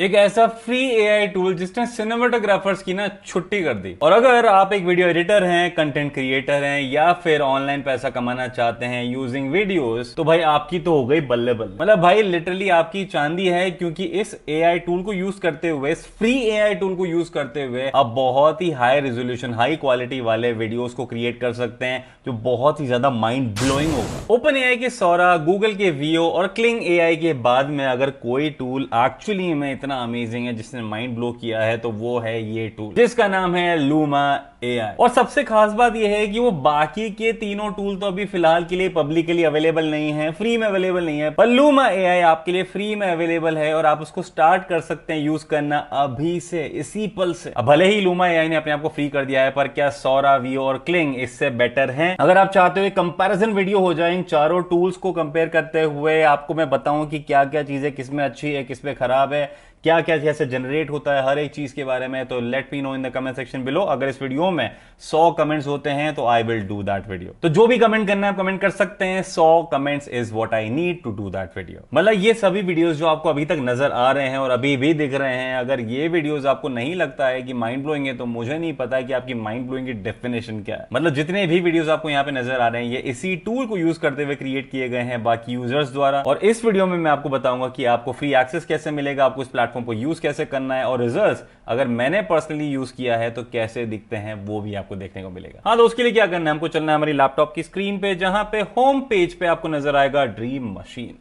एक ऐसा free AI tool जिसने सिनेमाटोग्राफर्स की ना छुट्टी कर दी और अगर आप एक वीडियो एडिटर हैं कंटेंट क्रिएटर हैं या फिर ऑनलाइन पैसा कमाना चाहते हैं यूजिंग वीडियोस तो भाई आपकी तो हो गई बल्ले बल्ले मतलब भाई लिटरली आपकी चांदी है क्योंकि इस एआई टूल को यूज करते हुए इस फ्री एआई टूल को यूज करते हुए आप बहुत ही हाई रेजोल्यूशन हाई क्वालिटी वाले वीडियोज को क्रिएट कर सकते हैं जो बहुत ही ज्यादा माइंड ब्लोइंग होगा ओपन ए के सौरा गूगल के वीओ और क्लिंग ए के बाद में अगर कोई टूल एक्चुअली में इतना अमेजिंग है जिसने माइंड ब्लो किया है तो वो है ये टूल जिसका नाम है लूमा ए और सबसे खास बात यह है कि वो बाकी के तीनों टूल तो अभी फिलहाल के लिए पब्लिकली अवेलेबल नहीं है फ्री में अवेलेबल नहीं है पर लूमा ए आपके लिए फ्री में अवेलेबल है और आप उसको स्टार्ट कर सकते हैं यूज करना अभी से इसी पल से भले ही लूमा ए ने अपने आपको फ्री कर दिया है पर क्या सौरा वी और क्लिंग इससे बेटर है अगर आप चाहते हो कंपेरिजन वीडियो हो जाए इन चारों टूल्स को कंपेयर करते हुए आपको मैं बताऊं कि क्या क्या चीजें किसमें अच्छी है किसमें खराब है क्या क्या कैसे जनरेट होता है हर एक चीज के बारे में तो let me know in the comment section below अगर इस वीडियो में 100 कमेंट्स होते हैं तो I will do that video तो जो भी कमेंट करना है आप कमेंट कर सकते हैं 100 comments is what I need to do that video मतलब ये सभी वीडियोस जो आपको अभी तक नजर आ रहे हैं और अभी भी दिख रहे हैं अगर ये वीडियोज आपको नहीं लगता है कि माइंड ब्लोइंग है तो मुझे नहीं पता है कि आपकी माइंड ब्लोइंग की डेफिनेशन क्या है मतलब जितने भी वीडियोज आपको यहाँ पे नजर आ रहे हैं ये इसी टूल को यूज करते हुए क्रिएट किए गए हैं बाकी यूजर्स द्वारा और इस वीडियो में मैं आपको बताऊंगा कि आपको फ्री एक्सेस कैसे मिलेगा आपको इस प्लेटफॉर्म प्लेटफॉर्म को यूज़ कैसे करना है और रिजल्ट अगर मैंने पर्सनली यूज़ किया है तो कैसे दिखते हैं वो भी आपको देखने को मिलेगा हाँ तो उसके लिए क्या करना है हमको चलना है हमारी लैपटॉप की स्क्रीन पे जहां पे होम पेज पे आपको नजर आएगा ड्रीम मशीन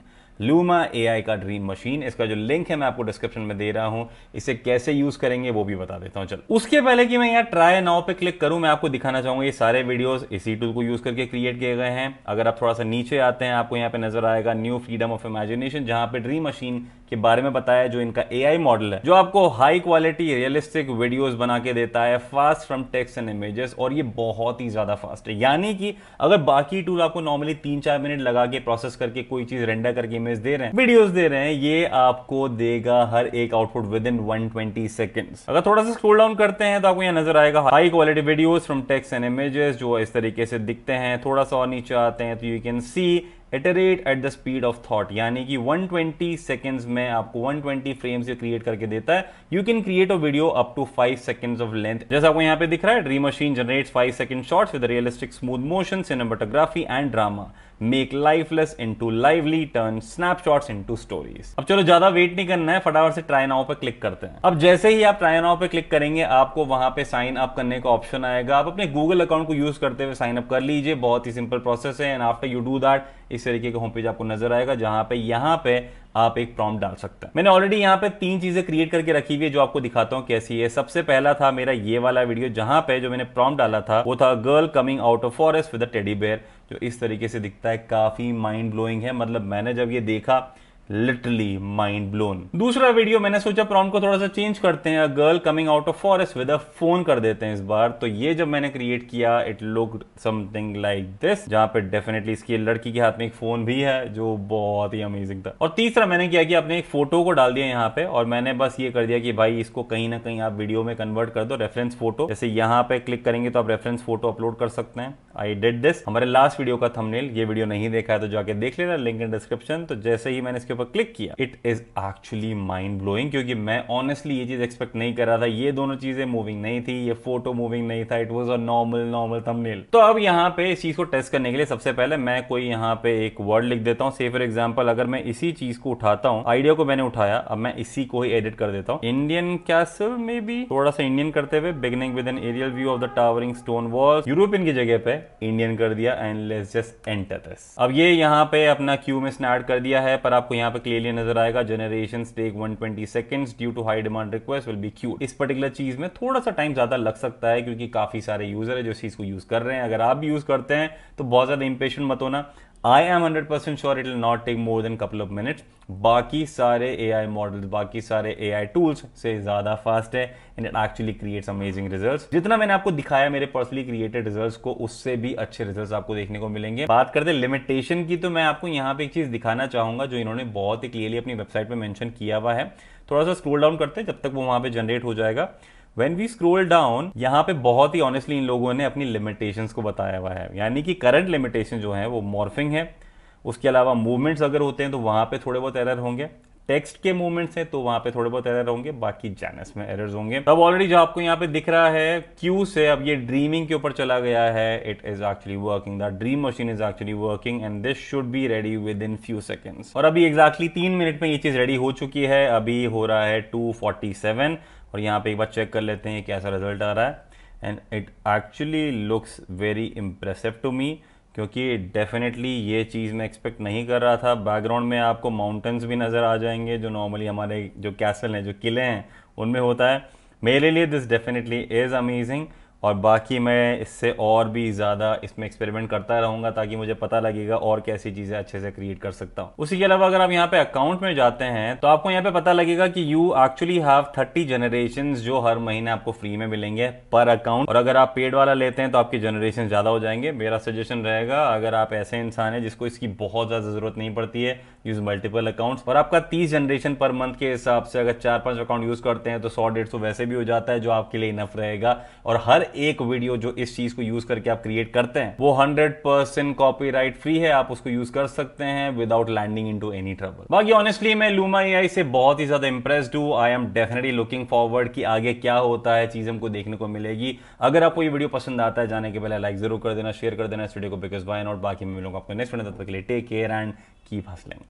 लूमा एआई का ड्रीम मशीन इसका जो लिंक है मैं आपको डिस्क्रिप्शन में दे रहा हूं इसे कैसे यूज करेंगे वो भी बता देता हूं चल उसके पहले कि मैं यहाँ ट्राई नाउ पे क्लिक करूं मैं आपको दिखाना चाहूंगा ये सारे वीडियोस इसी टूल को यूज करके क्रिएट किए गए हैं अगर आप थोड़ा सा नीचे आते हैं आपको यहाँ पे नजर आएगा न्यू फ्रीडम ऑफ इमेजिनेशन जहां पर ड्रीम मशीन के बारे में बताया जो इनका आई मॉडल है जो आपको हाई क्वालिटी रियलिस्टिक वीडियोस बना के देता है fast from text and images और ये बहुत ही ज्यादा फास्ट है यानी कि अगर बाकी टूल आपको नॉर्मली तीन चार मिनट लगा के प्रोसेस करके कोई चीज रेंडर करके इमेज दे रहे हैं वीडियोस दे रहे हैं ये आपको देगा हर एक output within one twenty अगर थोड़ा सा स्क्रोल डाउन करते हैं तो आपको यहाँ नजर आएगा high quality videos from text and images जो इस तरीके से दिखते हैं थोड़ा सा और नीचे आते हैं तो you can see iterate at the speed of thought यानी कि 120 ट्वेंटी सेकेंड्स में आपको 120 ट्वेंटी फ्रेम्स क्रिएट करके देता है you can create a video up to 5 seconds of length जैसे आपको यहाँ पे दिख रहा है dream machine generates 5 second shorts with realistic smooth motion cinematography and drama make lifeless into lively turn snapshots into stories अब चलो ज्यादा वेट नहीं करना है फटाफट से ट्राई नाउ पे क्लिक करते हैं अब जैसे ही आप ट्राई नाउ पे क्लिक करेंगे आपको वहां पे साइन अप करने का ऑप्शन आएगा आप अपने गूगल अकाउंट को यूज करते हुए साइन अप कर लीजिए बहुत ही सिंपल प्रोसेस है and after you do that इस तरीके का होम पेज आपको नजर आएगा जहां पे यहाँ पे आप एक प्रॉम्प्ट डाल सकते हैं मैंने ऑलरेडी यहाँ पे तीन चीजें क्रिएट करके रखी हुई है जो आपको दिखाता हूँ कैसी है सबसे पहला था मेरा ये वाला वीडियो जहां पे जो मैंने प्रॉम्प्ट डाला था वो था girl coming out of forest with teddy bear जो इस तरीके से दिखता है काफी माइंड ब्लोइंग है मतलब मैंने जब ये देखा लिटरली माइंड ब्लोन दूसरा वीडियो मैंने सोचा प्रॉन को थोड़ा सा चेंज करते हैं girl coming out of forest with a phone कर देते हैं इस बार तो ये जब मैंने क्रिएट किया it look something like this जहां पे डेफिनेटली इसकी लड़की के हाथ में एक फोन भी है जो बहुत ही अमेजिंग था और तीसरा मैंने किया कि आपने एक फोटो को डाल दिया यहाँ पे और मैंने बस ये कर दिया कि भाई इसको कहीं ना कहीं आप वीडियो में कन्वर्ट कर दो रेफरेंस फोटो जैसे यहाँ पे क्लिक करेंगे तो आप रेफरेंस फोटो अपलोड कर सकते हैं आई डिड दिस हमारे लास्ट वीडियो का थमनेल ये वीडियो नहीं देखा है तो जाके देख लेना लिंक इन डिस्क्रिप्शन तो जैसे ही मैंने इसके पर क्लिक किया it is actually mind blowing क्योंकि मैं ऑनेस्टली ये चीज एक्सपेक्ट नहीं कर रहा था ये दोनों चीजें मूविंग नहीं थी ये फोटो मूविंग नहीं था it was a normal normal thumbnail तो अब यहाँ पे इस चीज को टेस्ट करने के लिए सबसे पहले मैं कोई यहाँ पे एक वर्ड लिख देता हूँ से फॉर एग्जाम्पल अगर मैं इसी चीज को उठाता हूँ आइडिया को मैंने उठाया अब मैं इसी को ही एडिट कर देता हूँ इंडियन कैसल में भी थोड़ा सा इंडियन करते हुए beginning with an aerial view of the towering stone wall European की जगह पे इंडियन कर दिया and let's just enter this अब ये यहाँ पे अपना क्यू में स्नैड कर दिया है पर आपको यहाँ यहाँ पे क्लियरली नजर आएगा generation take 120 twenty second due to high demand request will be queued इस पर्टिकुलर चीज में थोड़ा सा टाइम ज्यादा लग सकता है क्योंकि काफी सारे यूजर है जो इस चीज को यूज कर रहे हैं अगर आप भी यूज करते हैं तो बहुत ज्यादा इंपेशन मत होना I am hundred percent sure it will not take more than couple of minutes बाकी सारे ए आई मॉडल बाकी सारे ए आई टूल्स से ज़्यादा फास्ट है and it actually creates amazing result जितना मैंने आपको दिखाया मेरे पर्सनली क्रिएटेड रिजल्ट को उससे भी अच्छे रिजल्ट आपको देखने को मिलेंगे बात करते लिमिटेशन की तो मैं आपको यहाँ पे एक चीज़ दिखाना चाहूंगा जो इन्होंने बहुत ही क्लियरली अपनी वेबसाइट पर मैंशन किया हुआ है थोड़ा सा स्क्रोल डाउन करते हैं जब तक वो वहाँ पर जनरेट हो जाएगा वेन वी स्क्रोल डाउन यहाँ पे बहुत ही ऑनेस्टली इन लोगों ने अपनी लिमिटेशन को बताया हुआ है यानी कि करंट लिमिटेशन जो है वो मॉर्फिंग है उसके अलावा मूवमेंट्स अगर होते हैं तो वहाँ पे थोड़े बहुत एरर होंगे टेक्स्ट के मूवमेंट्स हैं तो वहाँ पे थोड़े बहुत एरर होंगे बाकी जैनस में एरर्स होंगे अब ऑलरेडी जो आपको यहाँ पे दिख रहा है क्यू से अब ये ड्रीमिंग के ऊपर चला गया है it is actually working the dream machine is actually working and this should be ready within few seconds और अभी एग्जैक्टली exactly तीन मिनट में ये चीज रेडी हो चुकी है अभी हो रहा है टू और यहाँ पे एक बार चेक कर लेते हैं कैसा रिजल्ट आ रहा है and it actually looks very impressive to me क्योंकि डेफिनेटली ये चीज़ मैं एक्सपेक्ट नहीं कर रहा था बैकग्राउंड में आपको माउंटेंस भी नज़र आ जाएंगे जो नॉर्मली हमारे जो कैसल हैं जो किले हैं उनमें होता है मेरे लिए दिस डेफिनेटली इज़ अमेजिंग और बाकी मैं इससे और भी ज़्यादा इसमें एक्सपेरिमेंट करता रहूँगा ताकि मुझे पता लगेगा और कैसी चीज़ें अच्छे से क्रिएट कर सकता हूँ उसी के अलावा अगर आप यहाँ पे अकाउंट में जाते हैं तो आपको यहाँ पे पता लगेगा कि you actually have thirty generation जो हर महीने आपको फ्री में मिलेंगे पर अकाउंट और अगर आप पेड वाला लेते हैं तो आपकी जनरेशन ज़्यादा हो जाएंगे मेरा सजेशन रहेगा अगर आप ऐसे इंसान है जिसको इसकी बहुत ज़्यादा ज़रूरत नहीं पड़ती है यूज़ मल्टीपल अकाउंट्स और आपका तीस जनरेशन पर मंथ के हिसाब से अगर चार पाँच अकाउंट यूज़ करते हैं तो सौ डेढ़ वैसे भी हो जाता है जो आपके लिए इनफ रहेगा और हर एक वीडियो जो इस चीज को यूज करके आप क्रिएट करते हैं वो हंड्रेड परसेंट कॉपी फ्री है आप उसको यूज कर सकते हैं without landing into any trouble बाकी ऑनेस्टली मैं लूमा ए से बहुत ही ज्यादा इंप्रेस हूँ I am definitely looking forward की आगे क्या होता है चीज हमको देखने को मिलेगी अगर आपको ये वीडियो पसंद आता है जाने के पहले लाइक जरूर कर देना शेयर कर देना इस वीडियो को बिकॉज बाय नॉट बाकी मैं मिलूंगा आपको नेक्स्ट वीडियो तक के लिए take care and keep hustling